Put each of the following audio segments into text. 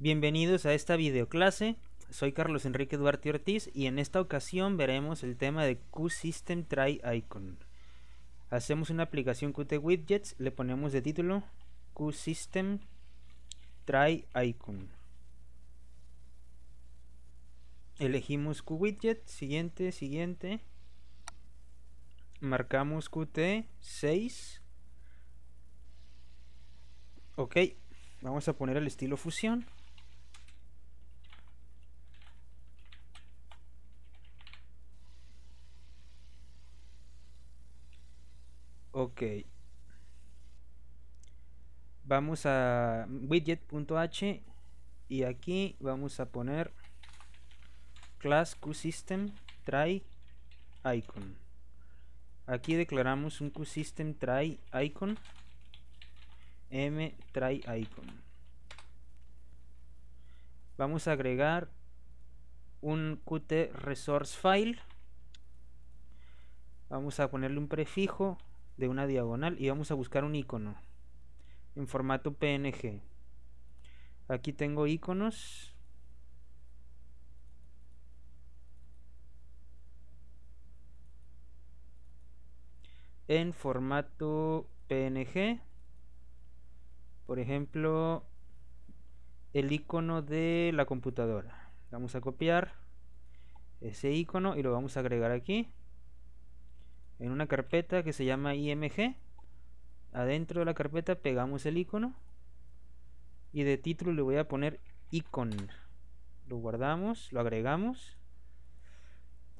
Bienvenidos a esta videoclase. Soy Carlos Enrique Duarte Ortiz y en esta ocasión veremos el tema de QSystem Try Icon. Hacemos una aplicación Qt Widgets, le ponemos de título QSystem Try Icon. Elegimos Q-Widget siguiente, siguiente. Marcamos Qt 6. Ok, vamos a poner el estilo fusión. Ok. Vamos a widget.h y aquí vamos a poner class qsystem try icon. Aquí declaramos un qsystem try icon m try icon. Vamos a agregar un qt resource file. Vamos a ponerle un prefijo de una diagonal y vamos a buscar un icono en formato PNG. Aquí tengo iconos. En formato PNG. Por ejemplo, el icono de la computadora. Vamos a copiar ese icono y lo vamos a agregar aquí en una carpeta que se llama img adentro de la carpeta pegamos el icono y de título le voy a poner icon lo guardamos, lo agregamos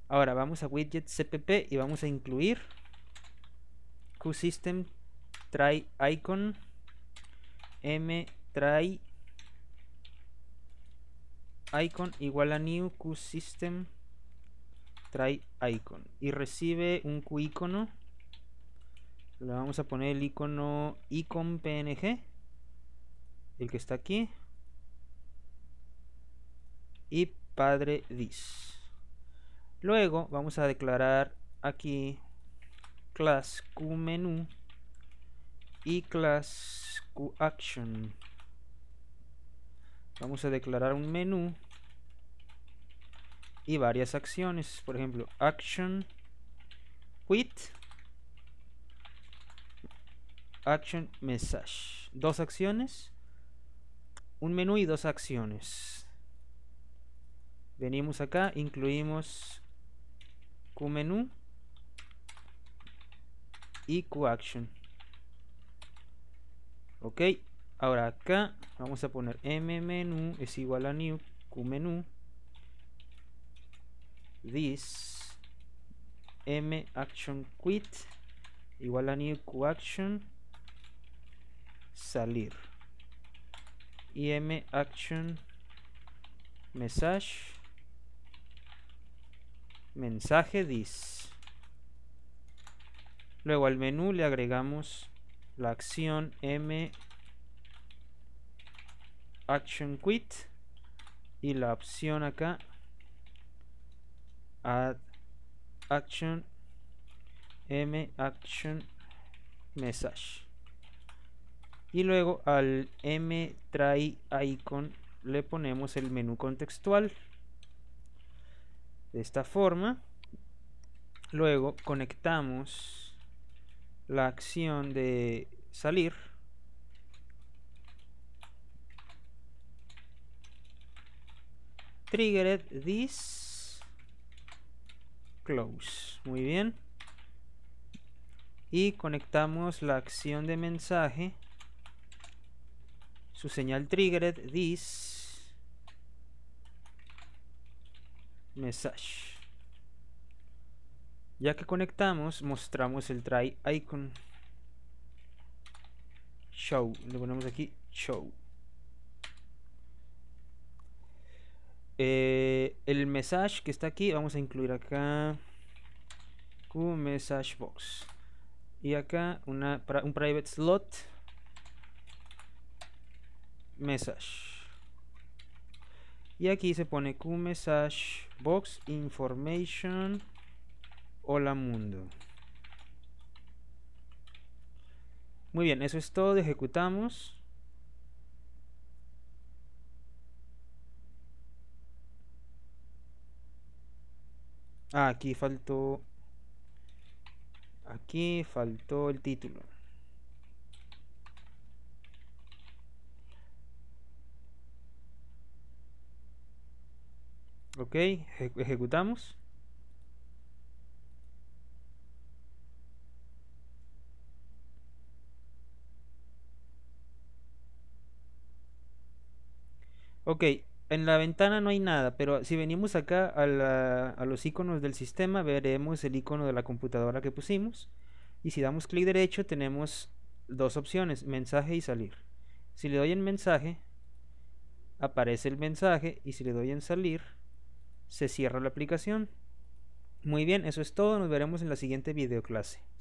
ahora vamos a widget cpp y vamos a incluir qsystem try icon m try icon igual a new qsystem try icon y recibe un icono le vamos a poner el icono icon png el que está aquí y padre dis luego vamos a declarar aquí class qmenu y class qAction vamos a declarar un menú y varias acciones. Por ejemplo, action quit, action message. Dos acciones, un menú y dos acciones. Venimos acá, incluimos qmenu y QAction. Ok, ahora acá vamos a poner mmenu es igual a new qmenu this m action quit igual a new action salir y m action message mensaje this luego al menú le agregamos la acción m action quit y la opción acá add action m action message y luego al m try icon le ponemos el menú contextual de esta forma luego conectamos la acción de salir triggered this close. Muy bien. Y conectamos la acción de mensaje. Su señal triggered, this message. Ya que conectamos, mostramos el try icon. Show. Le ponemos aquí show. Eh, el message que está aquí, vamos a incluir acá message box y acá una, un private slot message y aquí se pone message box information hola mundo muy bien eso es todo ejecutamos Ah, aquí faltó. Aquí faltó el título. Ok, ejecutamos. Ok, en la ventana no hay nada, pero si venimos acá a, los iconos del sistema, veremos el icono de la computadora que pusimos. Y si damos clic derecho, tenemos dos opciones, mensaje y salir. Si le doy en mensaje, aparece el mensaje y si le doy en salir, se cierra la aplicación. Muy bien, eso es todo, nos veremos en la siguiente videoclase.